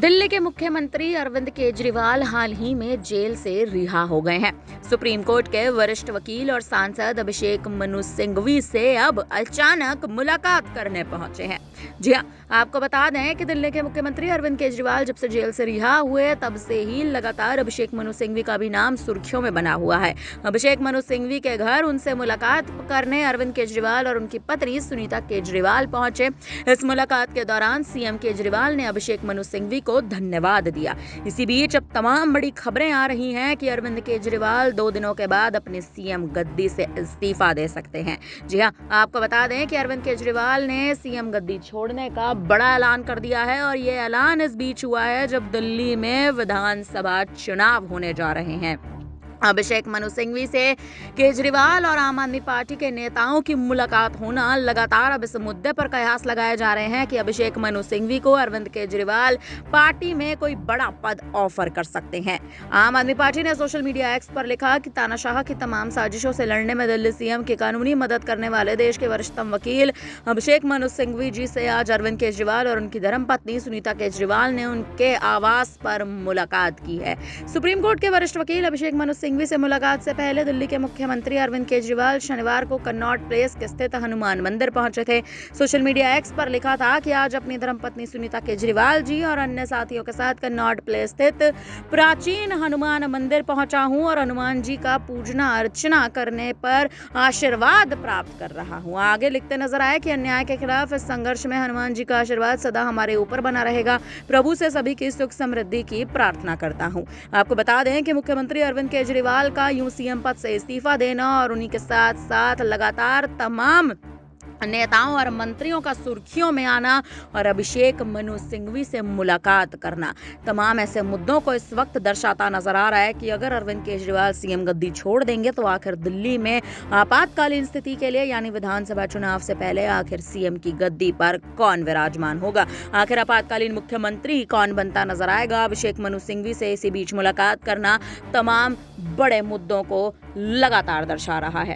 दिल्ली के मुख्यमंत्री अरविंद केजरीवाल हाल ही में जेल से रिहा हो गए हैं सुप्रीम कोर्ट के वरिष्ठ वकील और सांसद अभिषेक मनु सिंघवी से अब अचानक मुलाकात करने पहुंचे हैं जी हाँ आपको बता दें कि दिल्ली के मुख्यमंत्री अरविंद केजरीवाल जब से जेल से रिहा हुए तब से ही लगातार अभिषेक मनु सिंघवी का भी नाम सुर्खियों में बना हुआ है अभिषेक मनु सिंघवी के घर उनसे मुलाकात करने अरविंद केजरीवाल और उनकी पत्नी सुनीता केजरीवाल पहुंचे इस मुलाकात के दौरान सीएम केजरीवाल ने अभिषेक मनु सिंघवी को धन्यवाद दिया इसी बीच अब तमाम बड़ी खबरें आ रही हैं कि अरविंद केजरीवाल दो दिनों के बाद अपने सीएम गद्दी से इस्तीफा दे सकते हैं जी हाँ आपको बता दें कि अरविंद केजरीवाल ने सीएम गद्दी छोड़ने का बड़ा ऐलान कर दिया है और ये ऐलान इस बीच हुआ है जब दिल्ली में विधानसभा चुनाव होने जा रहे हैं अभिषेक मनु सिंघवी से केजरीवाल और आम आदमी पार्टी के नेताओं की मुलाकात होना लगातार अब इस मुद्दे पर कयास लगाए जा रहे हैं कि अभिषेक मनु सिंघवी को अरविंद केजरीवाल पार्टी में कोई बड़ा पद ऑफर कर सकते हैं आम आदमी पार्टी ने सोशल मीडिया एक्स पर लिखा कि तानाशाह की तमाम साजिशों से लड़ने में दिल्ली सीएम की कानूनी मदद करने वाले देश के वरिष्ठतम वकील अभिषेक मनु सिंघवी जी से आज अरविंद केजरीवाल और उनकी धर्म सुनीता केजरीवाल ने उनके आवास पर मुलाकात की है सुप्रीम कोर्ट के वरिष्ठ वकील अभिषेक मनु सिंघवी से मुलाकात से पहले दिल्ली के मुख्यमंत्री अरविंद केजरीवाल शनिवार को कन्नौट प्लेस स्थित हनुमान मंदिर पहुंचे थे सोशल मीडिया एक्स पर लिखा था कि आज अपनी धर्मपत्नी सुनीता केजरीवाल जी और अन्य साथियों के साथ कन्नौट प्लेस स्थित प्राचीन हनुमान मंदिर पहुंचा हूँ और हनुमान जी का पूजना अर्चना करने पर आशीर्वाद प्राप्त कर रहा हूँ आगे लिखते नजर आए कि अन्याय के खिलाफ इस संघर्ष में हनुमान जी का आशीर्वाद सदा हमारे ऊपर बना रहेगा प्रभु से सभी की सुख समृद्धि की प्रार्थना करता हूँ आपको बता दें कि मुख्यमंत्री अरविंद केजरीवाल केजरीवाल का यूं सीएम पद से इस्तीफा देना और उन्हीं के साथ साथ लगातार तमाम नेताओं और मंत्रियों का सुर्खियों में आना और अभिषेक मनु सिंघवी से मुलाकात करना तमाम ऐसे मुद्दों को इस वक्त दर्शाता नजर आ रहा है कि अगर अरविंद केजरीवाल सीएम गद्दी छोड़ देंगे तो आखिर दिल्ली में आपातकालीन स्थिति के लिए यानी विधानसभा चुनाव से पहले आखिर सीएम की गद्दी पर कौन विराजमान होगा आखिर आपातकालीन मुख्यमंत्री कौन बनता नजर आएगा अभिषेक मनु सिंघवी से इसी बीच मुलाकात करना तमाम बड़े मुद्दों को लगातार दर्शा रहा है